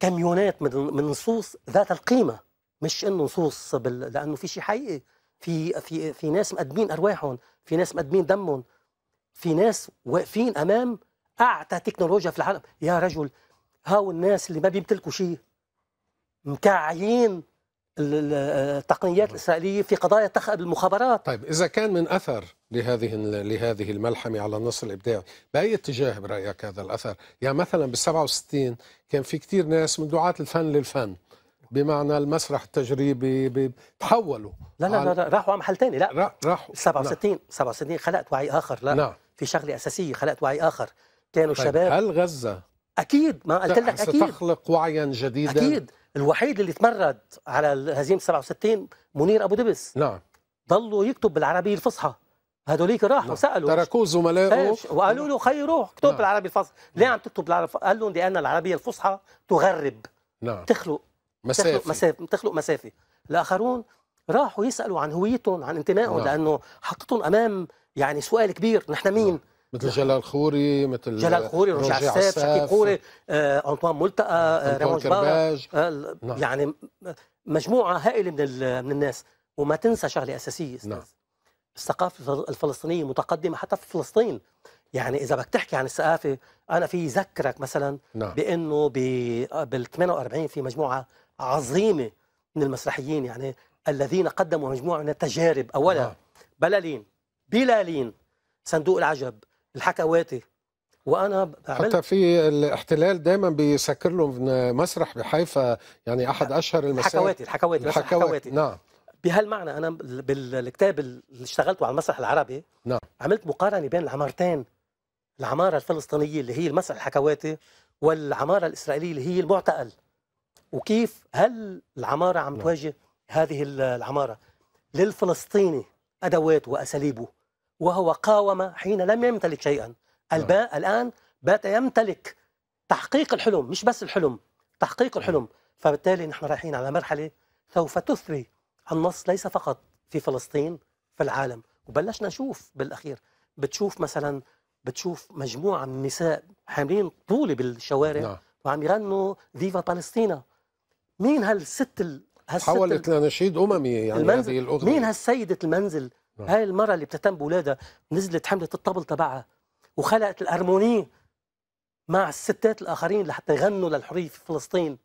كميونات من نصوص ذات القيمه مش انه نصوص بال... لانه في شيء حقيقي في في في ناس مقدمين ارواحهم في ناس مقدمين دمهم في ناس واقفين امام اعتى تكنولوجيا في العالم يا رجل هاو الناس اللي ما بيمتلكوا شيء مكعيين التقنيات الإسرائيلية في قضايا تخأ المخابرات طيب إذا كان من أثر لهذه لهذه الملحمة على النصر الإبداعي بأي اتجاه برأيك هذا الأثر؟ يعني مثلا بال 67 كان في كثير ناس من دعاة الفن للفن بمعنى المسرح التجريبي تحولوا لا لا, لا لا راحوا على محل ثاني لا راحوا 67 لا. 67 خلقت وعي آخر لا نعم. في شغلة أساسية خلقت وعي آخر كانوا طيب شباب هل غزة أكيد ما قلت لك أكيد ستخلق وعيا جديدا أكيد الوحيد اللي تمرد على الهزيمه 67 منير ابو دبس نعم ضلوا يكتب بالعربيه الفصحى هذوليك راحوا نعم. سالوا تركوه زملائه وقالوا له خي روح اكتب نعم. بالعربي الفصحى ليه عم تكتب بالعربي قال لهم لان العربيه الفصحى تغرب نعم تخلق مسافه تخلق مسافه تخلق مسافه الاخرون راحوا يسالوا عن هويتهم عن انتمائهم نعم. لانه حطتهم امام يعني سؤال كبير نحن مين نعم. مثل جلال خوري مثل جلال خوري رجع عساف شكي خوري آه، انطوان ملتقى آه، رامون آه، نعم. يعني مجموعه هائله من من الناس وما تنسى شغله اساسيه نعم. الثقافه الفلسطينيه متقدمه حتى في فلسطين يعني اذا بدك تحكي عن الثقافه انا في ذكرك مثلا نعم. بانه بال 48 في مجموعه عظيمه من المسرحيين يعني الذين قدموا مجموعه من التجارب اولا نعم. بلالين بلالين صندوق العجب الحكواتي وانا بعمل حتى في الاحتلال دايما بيسكر له مسرح بحيفا يعني احد اشهر المسارح الحكواتي الحكواتي الحكواتي, الحكواتي. نعم بهالمعنى انا بالكتاب اللي اشتغلته على المسرح العربي نعم عملت مقارنه بين العمارتين العماره الفلسطينيه اللي هي المسرح الحكواتي والعماره الاسرائيليه اللي هي المعتقل وكيف هل العماره عم نعم. تواجه هذه العماره للفلسطيني ادوات واساليبه وهو قاوم حين لم يمتلك شيئا نعم. الباء الآن بات يمتلك تحقيق الحلم مش بس الحلم تحقيق نعم. الحلم فبالتالي نحن رايحين على مرحلة سوف تثري النص ليس فقط في فلسطين في العالم وبلشنا نشوف بالأخير بتشوف مثلا بتشوف مجموعة من النساء حاملين طولة بالشوارع نعم. وعم يغنوا فيفا بالستينا مين هالست ال... هالست حولت ال... لنشيد أممي يعني المنزل. هذه الأغنية مين هالسيدة المنزل آه. هاي المرأة اللي بتهتم بولادها نزلت حملة الطبل تبعها وخلقت الأرمونية مع الستات الآخرين لحتى يغنوا للحرية في فلسطين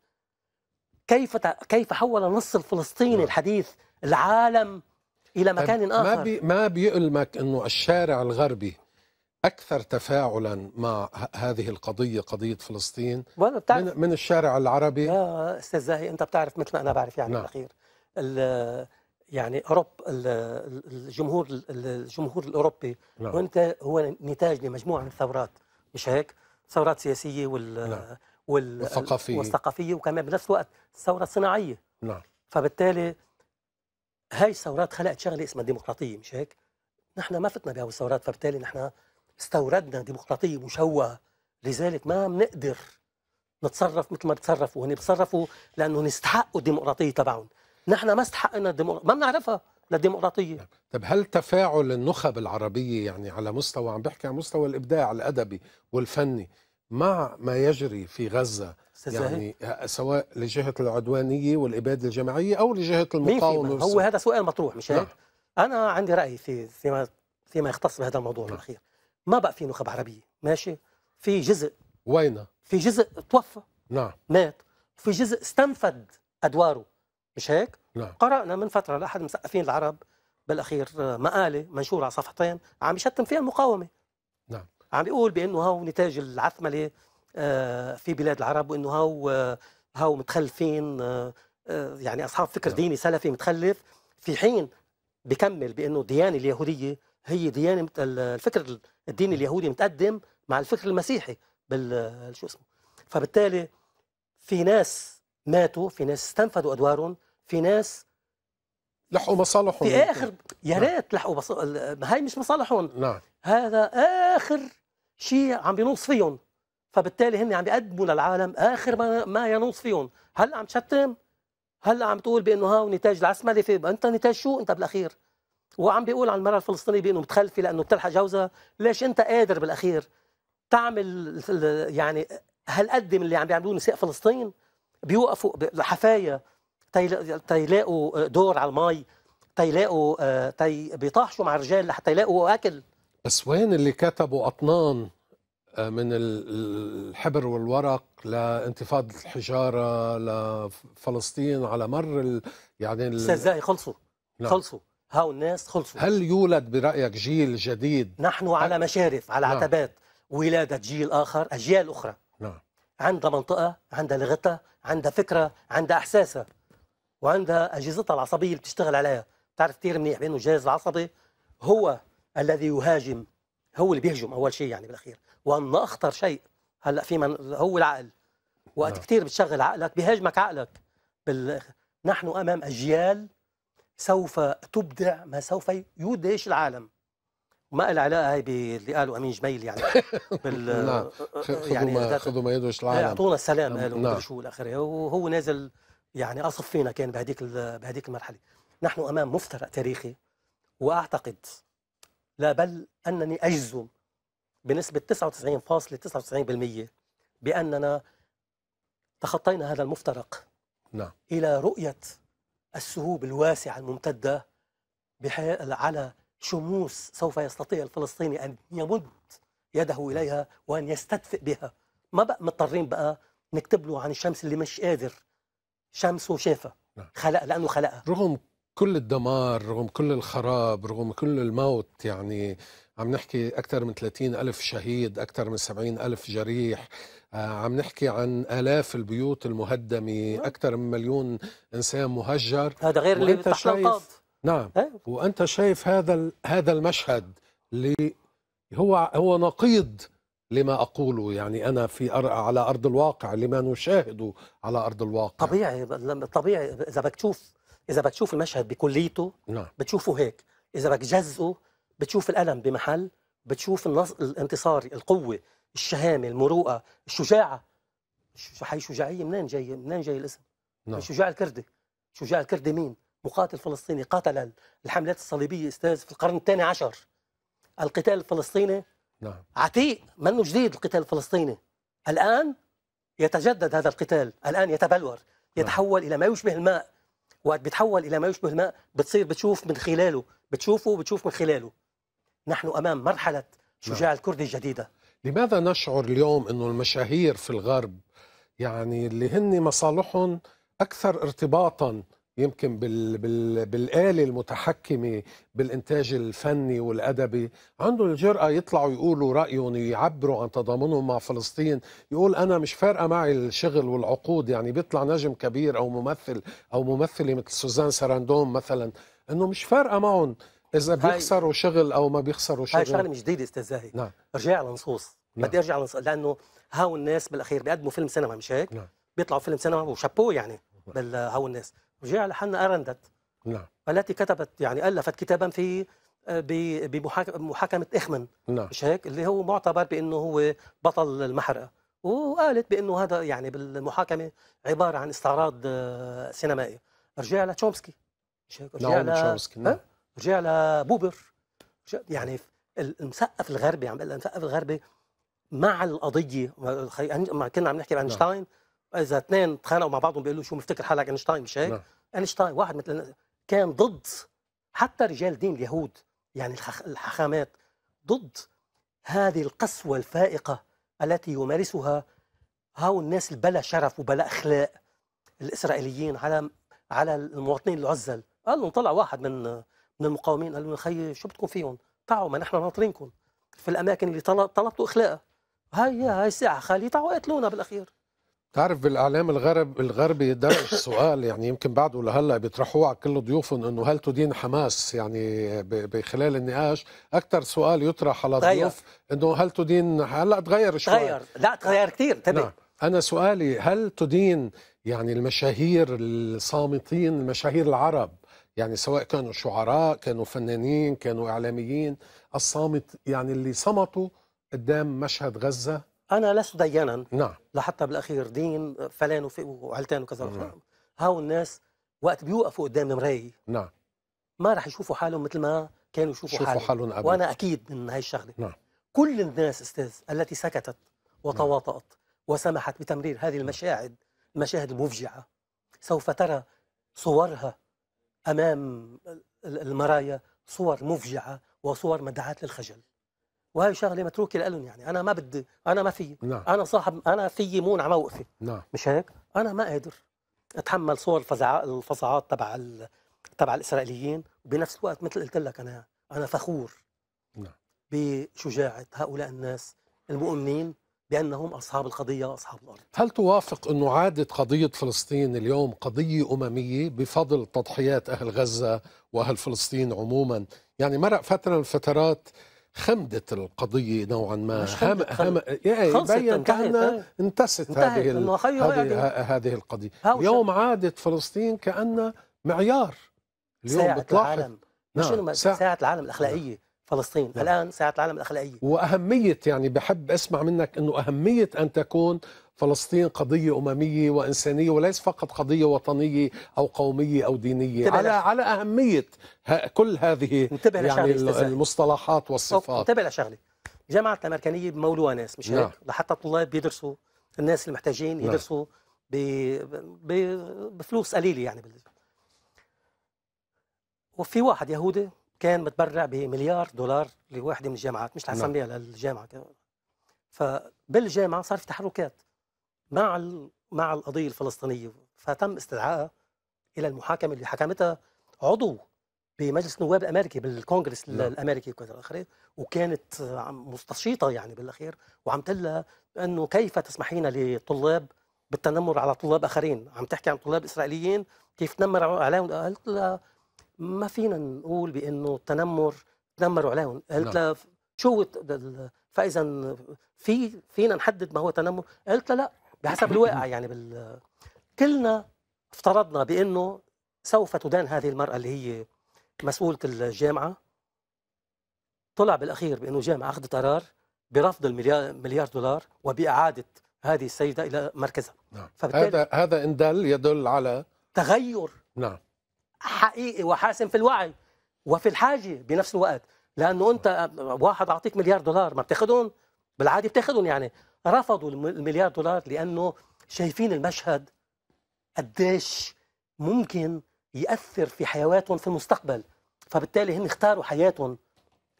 كيف كيف حول النص الفلسطيني آه. الحديث العالم إلى طيب، مكان آخر ما بي ما بيألمك أنه الشارع الغربي أكثر تفاعلا مع هذه القضية قضية فلسطين من, من الشارع العربي يا آه، أستاذ زاهي أنت بتعرف مثل ما أنا بعرف يعني نعم. الأخير يعني أوروب الجمهور الجمهور الأوروبي نعم. وأنت هو نتاج لمجموعة من الثورات مش هيك؟ ثورات سياسية وال نعم. وال والثقافية والثقافية وكمان بنفس الوقت الثورة الصناعية نعم فبالتالي هاي الثورات خلقت شغلة اسمها ديمقراطية مش هيك؟ نحن ما فتنا بهاي الثورات فبالتالي نحن استوردنا ديمقراطية مشوهة لذلك ما بنقدر نتصرف مثل ما بتصرفوا هن بتصرفوا لأنه نستحقوا الديمقراطية تبعهم نحن ما استحقنا الديمقراطية ما بنعرفها للديمقراطية طب طيب، هل تفاعل النخب العربية يعني على مستوى عم بحكي على مستوى الإبداع الأدبي والفني مع ما يجري في غزة يعني آه، سواء لجهة العدوانية والإبادة الجماعية أو لجهة المقاومة هو هذا سؤال مطروح مش هيك؟ نعم. أنا عندي رأي في فيما فيما يختص بهذا الموضوع بالأخير نعم. ما بقى في نخب عربية ماشي في جزء وين في جزء توفى نعم مات في جزء استنفد أدواره مش هيك؟ نعم. قرأنا من فترة لأحد مثقفين العرب بالأخير آه، مقالة منشورة على صفحتين عم يشتم فيها المقاومة نعم عم بيقول بأنه هاو نتاج العثملة آه، في بلاد العرب وأنه هاو آه، هاو متخلفين يعني أصحاب فكر نعم. ديني سلفي متخلف في حين بكمل بأنه الديانة اليهودية هي ديانة الفكر الديني نعم. اليهودي متقدم مع الفكر المسيحي بال شو اسمه فبالتالي في ناس ماتوا في ناس استنفذوا ادوارهم في ناس لحقوا مصالحهم في اخر يا نعم. ريت لحقوا بص... هاي مش مصالحهم نعم هذا اخر شيء عم بينوص فيهم فبالتالي هن عم بيقدموا للعالم اخر ما, ما ينوص فيهم هلا عم تشتم هلا عم تقول بانه ها نتاج العسمله في انت نتاج شو انت بالاخير وعم بيقول عن المراه الفلسطينيه بانه متخلفه لانه بتلحق جوزها ليش انت قادر بالاخير تعمل يعني هالقد من اللي عم بيعملوه نساء فلسطين بيوقفوا حفايا تيلاقوا دور على المي تيلاقوا آه، تي بيطاحشوا مع الرجال لحتى يلاقوا اكل بس وين اللي كتبوا اطنان آه، من الحبر والورق لانتفاضه الحجاره لفلسطين على مر ال... يعني ال... استاذ خلصوا لا. نعم. خلصوا هاو الناس خلصوا هل يولد برايك جيل جديد نحن على مشارف على نعم. عتبات ولاده جيل اخر اجيال اخرى نعم عندها منطقه عندها لغتها عندها فكره عندها احساسها وعندها اجهزتها العصبيه اللي بتشتغل عليها بتعرف كثير منيح بانه الجهاز العصبي هو الذي يهاجم هو اللي بيهجم اول شيء يعني بالاخير وان اخطر شيء هلا في من هو العقل وقت آه. كثير بتشغل عقلك بيهاجمك عقلك بال... نحن امام اجيال سوف تبدع ما سوف يدهش العالم ما لها علاقه هي باللي قالوا امين جميل يعني بال نعم. يعني خذوا ما يدهش العالم يعطونا السلام نعم. قالوا شو الاخر وهو نازل يعني أصفينا كان بهذيك بهذيك المرحلة نحن أمام مفترق تاريخي وأعتقد لا بل أنني أجزم بنسبة 99.99% بأننا تخطينا هذا المفترق نعم. إلى رؤية السهوب الواسعة الممتدة على شموس سوف يستطيع الفلسطيني أن يمد يده نعم. إليها وأن يستدفئ بها ما بقى مضطرين بقى نكتب له عن الشمس اللي مش قادر شمس وشافه نعم. خلق لانه خلقها رغم كل الدمار رغم كل الخراب رغم كل الموت يعني عم نحكي أكثر من 30 ألف شهيد أكثر من 70 ألف جريح آه، عم نحكي عن آلاف البيوت المهدمة نعم. أكثر من مليون إنسان مهجر هذا غير اللي تحت شايف نعم اه؟ وأنت شايف هذا هذا المشهد اللي هو هو نقيض لما أقوله يعني أنا في أر... على أرض الواقع لما نشاهده على أرض الواقع طبيعي طبيعي إذا بتشوف إذا بتشوف المشهد بكليته نعم. بتشوفه هيك إذا بدك جزئه بتشوف الألم بمحل بتشوف النص... الانتصار القوة الشهامة المروءة الشجاعة حي شجاعية منين جاي منين جاي الاسم نعم. شجاع الكردي شجاع الكردي مين مقاتل فلسطيني قاتل الحملات الصليبية استاذ في القرن الثاني عشر القتال الفلسطيني نعم عتيق منه جديد القتال الفلسطيني الآن يتجدد هذا القتال الآن يتبلور نعم. يتحول نعم. إلى ما يشبه الماء وقت بيتحول إلى ما يشبه الماء بتصير بتشوف من خلاله بتشوفه بتشوف من خلاله نحن أمام مرحلة نعم. شجاع نعم. الكردي الجديدة لماذا نشعر اليوم أنه المشاهير في الغرب يعني اللي هن مصالحهم أكثر ارتباطا يمكن بال بال بالآلة المتحكمة بالإنتاج الفني والأدبي عندهم الجرأة يطلعوا يقولوا رأيهم يعبروا عن تضامنهم مع فلسطين يقول أنا مش فارقة معي الشغل والعقود يعني بيطلع نجم كبير أو ممثل أو ممثلة مثل سوزان سراندوم مثلا أنه مش فارقة معهم إذا بيخسروا شغل أو ما بيخسروا شغل هاي شغلة مش جديدة أستاذ زاهي نعم رجع على نصوص نعم. بدي أرجع على نصوص لأنه هاو الناس بالأخير بيقدموا فيلم سينما مش هيك؟ نعم بيطلعوا فيلم سينما وشابوه يعني نعم. بالهو الناس جعل حنا أرندت نعم التي كتبت يعني ألفت كتابا في آه، بمحاكمة إخمن نعم مش هيك اللي هو معتبر بأنه هو بطل المحرقة وقالت بأنه هذا يعني بالمحاكمة عبارة عن استعراض آه، سينمائي رجع لتشومسكي مش هيك رجع نعم نعم رجع لبوبر يعني المثقف الغربي عم يعني بقول المثقف الغربي مع القضية كنا عم نحكي عن اينشتاين نعم. اذا اثنين تخانقوا مع بعضهم بيقولوا شو مفتكر حالك اينشتاين مش هيك؟ نعم. اينشتاين واحد مثل كان ضد حتى رجال دين اليهود يعني الحاخامات ضد هذه القسوة الفائقة التي يمارسها هاو الناس البلا شرف وبلا أخلاق الإسرائيليين على على المواطنين العزل قال لهم طلع واحد من من المقاومين قال لهم خي شو بدكم فيهم تعوا ما نحن ناطرينكم في الأماكن اللي طلبتوا إخلاقها هاي هاي الساعة خالية تعوا قتلونا بالأخير تعرف بالاعلام الغرب الغربي ده السؤال يعني يمكن بعده لهلا بيطرحوه على كل ضيوفهم انه هل تدين حماس يعني بخلال النقاش اكثر سؤال يطرح على الضيوف انه هل تدين هلا تغير شوي تغير لا تغير كثير تبع نعم. انا سؤالي هل تدين يعني المشاهير الصامتين المشاهير العرب يعني سواء كانوا شعراء كانوا فنانين كانوا اعلاميين الصامت يعني اللي صمتوا قدام مشهد غزه انا لست دينا نعم لحتى بالاخير دين فلان وعلتان وكذا نعم. هاو الناس وقت بيوقفوا قدام مرايه نعم ما رح يشوفوا حالهم مثل ما كانوا يشوفوا حالهم, حالهم قبل. وانا اكيد من هاي الشغله نعم كل الناس استاذ التي سكتت نعم. وتواطأت نعم. وسمحت بتمرير هذه نعم. المشاهد المشاهد المفجعه سوف ترى صورها امام المرايا صور مفجعه وصور مدعاه للخجل وهي شغله متروكه لهم يعني انا ما بدي انا ما في نعم. انا صاحب انا في مون على موقفي نعم. مش هيك انا ما قادر اتحمل صور الفزع... الفظاعات تبع تبع الاسرائيليين وبنفس الوقت مثل قلت لك انا انا فخور نعم. بشجاعه هؤلاء الناس المؤمنين بانهم اصحاب القضيه واصحاب الارض. هل توافق انه عادت قضيه فلسطين اليوم قضيه امميه بفضل تضحيات اهل غزه واهل فلسطين عموما، يعني مرق فتره من الفترات خمدت القضية نوعا ما مش هم هم يعني كأنها انتست هذه هذه, هذه القضية يوم عادت فلسطين كأنها معيار اليوم بتلاحظ العالم نعم. مش ساعة, ساعة العالم الأخلاقية نعم. فلسطين نعم. الآن ساعة العالم الأخلاقية وأهمية يعني بحب أسمع منك أنه أهمية أن تكون فلسطين قضية أممية وإنسانية وليس فقط قضية وطنية أو قومية أو دينية على على أهمية كل هذه يعني المصطلحات والصفات انتبه لشغلة جامعة الأمريكانية بمولوها ناس مش هيك نعم. لحتى الطلاب بيدرسوا الناس المحتاجين نعم. يدرسوا ب... ب... بفلوس قليلة يعني وفي واحد يهودي كان متبرع بمليار دولار لواحدة من الجامعات مش رح للجامعه نعم. للجامعة فبالجامعة صار في تحركات مع مع القضيه الفلسطينيه فتم استدعائها الى المحاكمه اللي حكمتها عضو بمجلس نواب الامريكي بالكونغرس لا. نعم. الامريكي وكذا الاخر وكانت مستشيطه يعني بالاخير وعم تقول انه كيف تسمحين لطلاب بالتنمر على طلاب اخرين عم تحكي عن طلاب اسرائيليين كيف تنمر عليهم قالت لها ما فينا نقول بانه التنمر تنمروا عليهم قالت نعم. لها شو فاذا في فينا نحدد ما هو تنمر قالت لها لا بحسب الواقع يعني بال... كلنا افترضنا بانه سوف تدان هذه المراه اللي هي مسؤوله الجامعه طلع بالاخير بانه الجامعه اخذت قرار برفض المليار مليار دولار وباعاده هذه السيده الى مركزها نعم. هذا هذا ان دل يدل على تغير نعم حقيقي وحاسم في الوعي وفي الحاجه بنفس الوقت لانه انت واحد اعطيك مليار دولار ما بتاخذهم بالعاده بتاخذهم يعني رفضوا المليار دولار لانه شايفين المشهد قديش ممكن ياثر في حيواتهم في المستقبل فبالتالي هم اختاروا حياتهم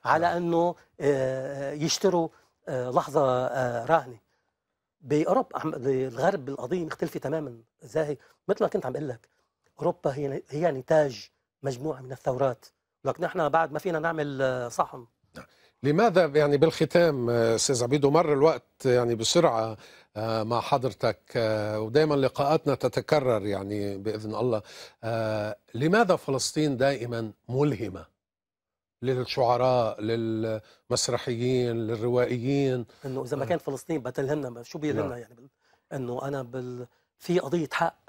على نعم. انه آه، يشتروا آه، لحظه راهنه باوروبا الغرب القضيه مختلفه تماما زاهي مثل ما كنت عم اقول لك اوروبا هي هي نتاج مجموعه من الثورات لك نحن بعد ما فينا نعمل آه، صحن لماذا يعني بالختام آه، استاذ عبيد مر الوقت يعني بسرعه آه، مع حضرتك آه، ودايما لقاءاتنا تتكرر يعني باذن الله لماذا فلسطين دائما ملهمه للشعراء للمسرحيين للروائيين انه اذا ما كانت فلسطين بتلهمنا شو بيلهمنا نعم. يعني انه انا بال... في قضيه حق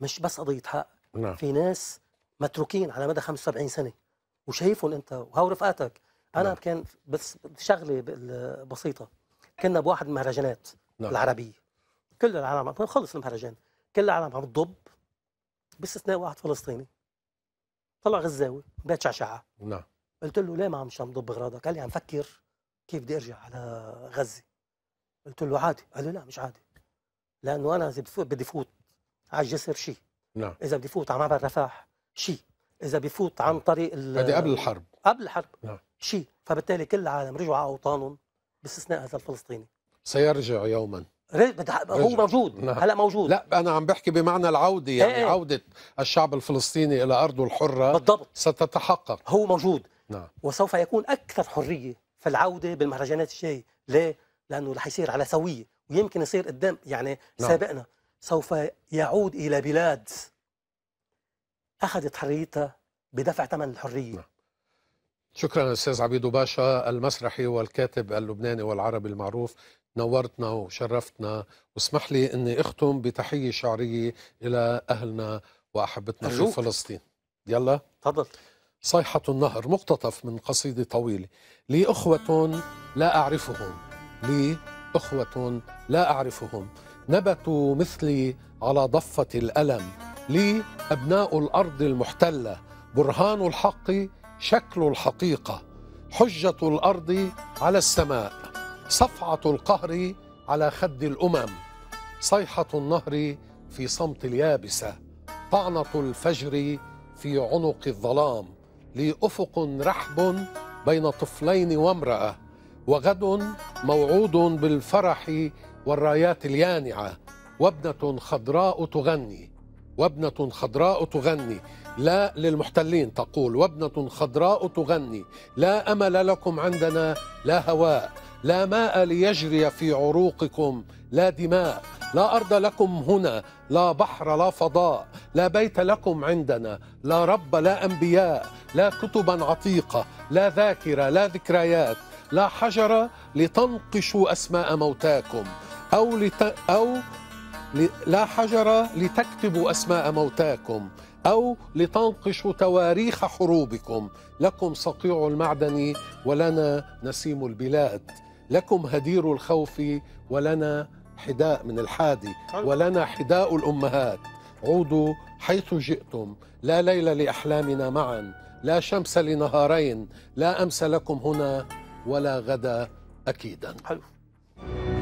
مش بس قضيه حق نعم. في ناس متروكين على مدى 75 سنه وشايفهم انت وهو رفقاتك انا نعم. كان بس شغله بسيطه كنا بواحد المهرجانات نعم. العربيه كل العالم خلص المهرجان كل العالم عم تضب باستثناء واحد فلسطيني طلع غزاوي بيت شعشعه نعم قلت له ليه ما عم عم ضب اغراضك؟ قال لي عم فكر كيف بدي ارجع على غزه قلت له عادي قال لي لا مش عادي لانه انا اذا بدي فوت على الجسر شيء نعم اذا بدي فوت على معبر رفح شيء اذا بفوت عن نعم. طريق هذه قبل الحرب قبل الحرب نعم شيء فبالتالي كل العالم رجعوا على اوطانهم باستثناء هذا الفلسطيني سيرجع يوما هو موجود نعم. هلا موجود لا انا عم بحكي بمعنى العوده يعني إيه،, ايه. عوده الشعب الفلسطيني الى ارضه الحره بالضبط ستتحقق هو موجود نعم وسوف يكون اكثر حريه في العوده بالمهرجانات الجاي ليه لانه رح يصير على سويه ويمكن يصير قدام يعني نعم. سابقنا سوف يعود الى بلاد اخذت حريتها بدفع ثمن الحريه نعم. شكرا استاذ عبيد باشا المسرحي والكاتب اللبناني والعربي المعروف نورتنا وشرفتنا واسمح لي اني اختم بتحيه شعريه الى اهلنا واحبتنا في فلسطين يلا تفضل صيحة النهر مقتطف من قصيدة طويلة لي أخوة لا أعرفهم لي أخوة لا أعرفهم نبتوا مثلي على ضفة الألم لي أبناء الأرض المحتلة برهان الحق شكل الحقيقه حجه الارض على السماء صفعه القهر على خد الامم صيحه النهر في صمت اليابسه طعنه الفجر في عنق الظلام لي افق رحب بين طفلين وامراه وغد موعود بالفرح والرايات اليانعه وابنه خضراء تغني وابنه خضراء تغني لا للمحتلين تقول وابنة خضراء تغني لا أمل لكم عندنا لا هواء لا ماء ليجري في عروقكم لا دماء لا أرض لكم هنا لا بحر لا فضاء لا بيت لكم عندنا لا رب لا أنبياء لا كتبا عتيقة لا ذاكرة لا ذكريات لا حجرة لتنقشوا أسماء موتاكم أو, لت... أو لا حجرة لتكتبوا أسماء موتاكم أو لتنقشوا تواريخ حروبكم لكم صقيع المعدن ولنا نسيم البلاد لكم هدير الخوف ولنا حداء من الحادي ولنا حداء الأمهات عودوا حيث جئتم لا ليل لأحلامنا معا لا شمس لنهارين لا أمس لكم هنا ولا غدا أكيدا حلو.